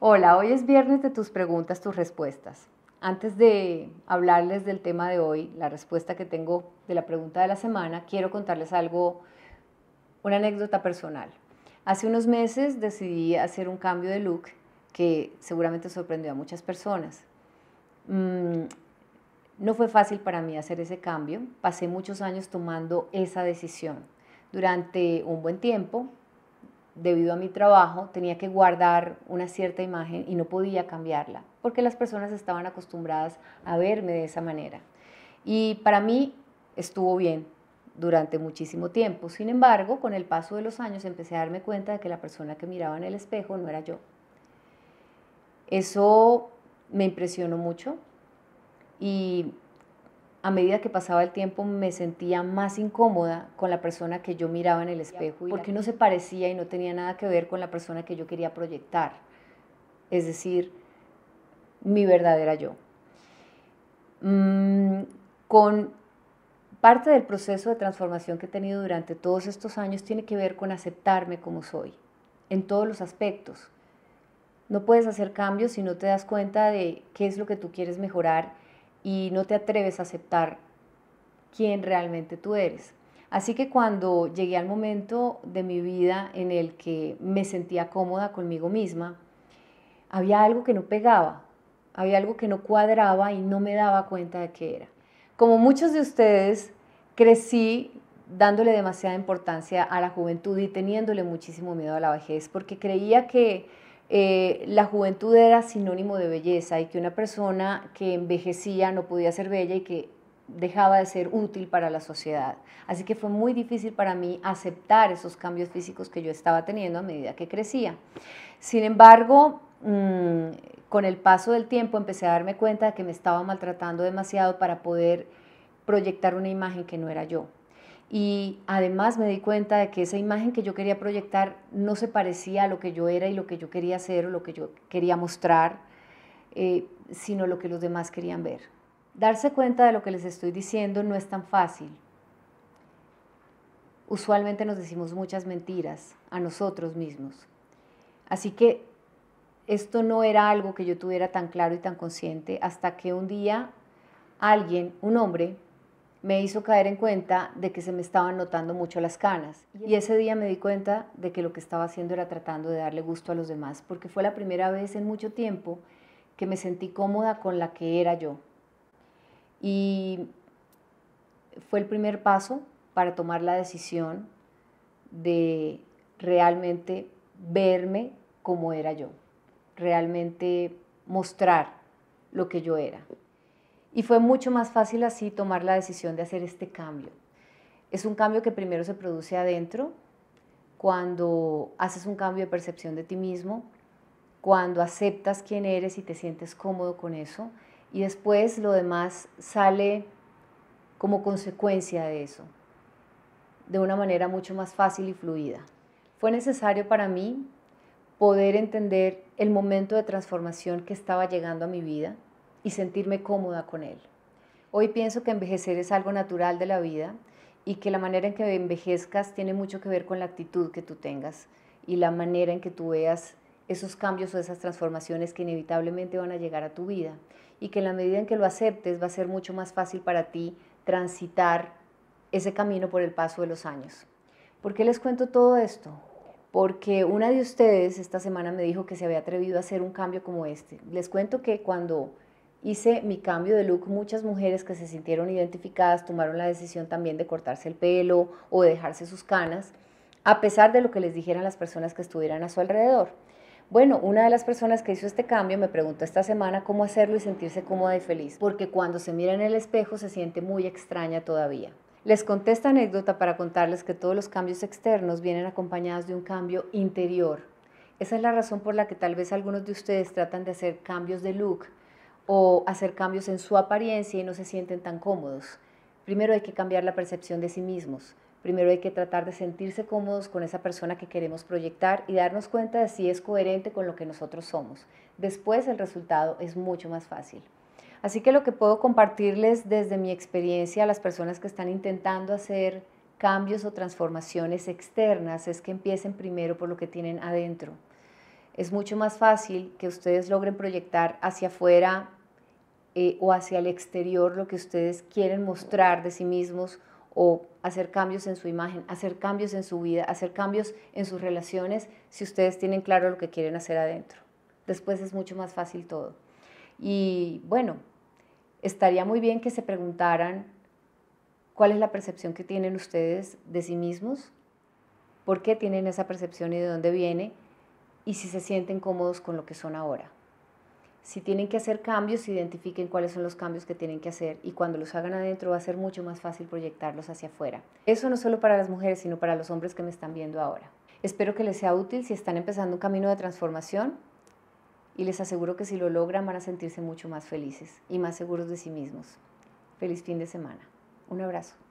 Hola, hoy es viernes de tus preguntas, tus respuestas. Antes de hablarles del tema de hoy, la respuesta que tengo de la pregunta de la semana, quiero contarles algo, una anécdota personal. Hace unos meses decidí hacer un cambio de look que seguramente sorprendió a muchas personas. Mm, no fue fácil para mí hacer ese cambio, pasé muchos años tomando esa decisión. Durante un buen tiempo debido a mi trabajo, tenía que guardar una cierta imagen y no podía cambiarla, porque las personas estaban acostumbradas a verme de esa manera. Y para mí estuvo bien durante muchísimo tiempo. Sin embargo, con el paso de los años empecé a darme cuenta de que la persona que miraba en el espejo no era yo. Eso me impresionó mucho y a medida que pasaba el tiempo me sentía más incómoda con la persona que yo miraba en el espejo, porque no se parecía y no tenía nada que ver con la persona que yo quería proyectar, es decir, mi verdadera yo. Mm, con parte del proceso de transformación que he tenido durante todos estos años tiene que ver con aceptarme como soy, en todos los aspectos. No puedes hacer cambios si no te das cuenta de qué es lo que tú quieres mejorar y no te atreves a aceptar quién realmente tú eres. Así que cuando llegué al momento de mi vida en el que me sentía cómoda conmigo misma, había algo que no pegaba, había algo que no cuadraba y no me daba cuenta de qué era. Como muchos de ustedes, crecí dándole demasiada importancia a la juventud y teniéndole muchísimo miedo a la vejez, porque creía que eh, la juventud era sinónimo de belleza y que una persona que envejecía no podía ser bella y que dejaba de ser útil para la sociedad. Así que fue muy difícil para mí aceptar esos cambios físicos que yo estaba teniendo a medida que crecía. Sin embargo, mm, con el paso del tiempo empecé a darme cuenta de que me estaba maltratando demasiado para poder proyectar una imagen que no era yo. Y además me di cuenta de que esa imagen que yo quería proyectar no se parecía a lo que yo era y lo que yo quería hacer o lo que yo quería mostrar, eh, sino lo que los demás querían ver. Darse cuenta de lo que les estoy diciendo no es tan fácil. Usualmente nos decimos muchas mentiras a nosotros mismos. Así que esto no era algo que yo tuviera tan claro y tan consciente hasta que un día alguien, un hombre, me hizo caer en cuenta de que se me estaban notando mucho las canas. Y ese día me di cuenta de que lo que estaba haciendo era tratando de darle gusto a los demás, porque fue la primera vez en mucho tiempo que me sentí cómoda con la que era yo. Y fue el primer paso para tomar la decisión de realmente verme como era yo, realmente mostrar lo que yo era. Y fue mucho más fácil así tomar la decisión de hacer este cambio. Es un cambio que primero se produce adentro, cuando haces un cambio de percepción de ti mismo, cuando aceptas quién eres y te sientes cómodo con eso, y después lo demás sale como consecuencia de eso, de una manera mucho más fácil y fluida. Fue necesario para mí poder entender el momento de transformación que estaba llegando a mi vida, y sentirme cómoda con él. Hoy pienso que envejecer es algo natural de la vida y que la manera en que envejezcas tiene mucho que ver con la actitud que tú tengas y la manera en que tú veas esos cambios o esas transformaciones que inevitablemente van a llegar a tu vida y que en la medida en que lo aceptes va a ser mucho más fácil para ti transitar ese camino por el paso de los años. ¿Por qué les cuento todo esto? Porque una de ustedes esta semana me dijo que se había atrevido a hacer un cambio como este. Les cuento que cuando hice mi cambio de look, muchas mujeres que se sintieron identificadas tomaron la decisión también de cortarse el pelo o de dejarse sus canas, a pesar de lo que les dijeran las personas que estuvieran a su alrededor. Bueno, una de las personas que hizo este cambio me preguntó esta semana cómo hacerlo y sentirse cómoda y feliz, porque cuando se mira en el espejo se siente muy extraña todavía. Les conté esta anécdota para contarles que todos los cambios externos vienen acompañados de un cambio interior. Esa es la razón por la que tal vez algunos de ustedes tratan de hacer cambios de look, o hacer cambios en su apariencia y no se sienten tan cómodos. Primero hay que cambiar la percepción de sí mismos. Primero hay que tratar de sentirse cómodos con esa persona que queremos proyectar y darnos cuenta de si es coherente con lo que nosotros somos. Después el resultado es mucho más fácil. Así que lo que puedo compartirles desde mi experiencia a las personas que están intentando hacer cambios o transformaciones externas es que empiecen primero por lo que tienen adentro. Es mucho más fácil que ustedes logren proyectar hacia afuera eh, o hacia el exterior lo que ustedes quieren mostrar de sí mismos o hacer cambios en su imagen, hacer cambios en su vida, hacer cambios en sus relaciones, si ustedes tienen claro lo que quieren hacer adentro. Después es mucho más fácil todo. Y bueno, estaría muy bien que se preguntaran cuál es la percepción que tienen ustedes de sí mismos, por qué tienen esa percepción y de dónde viene, y si se sienten cómodos con lo que son ahora. Si tienen que hacer cambios, identifiquen cuáles son los cambios que tienen que hacer y cuando los hagan adentro va a ser mucho más fácil proyectarlos hacia afuera. Eso no solo para las mujeres, sino para los hombres que me están viendo ahora. Espero que les sea útil si están empezando un camino de transformación y les aseguro que si lo logran van a sentirse mucho más felices y más seguros de sí mismos. Feliz fin de semana. Un abrazo.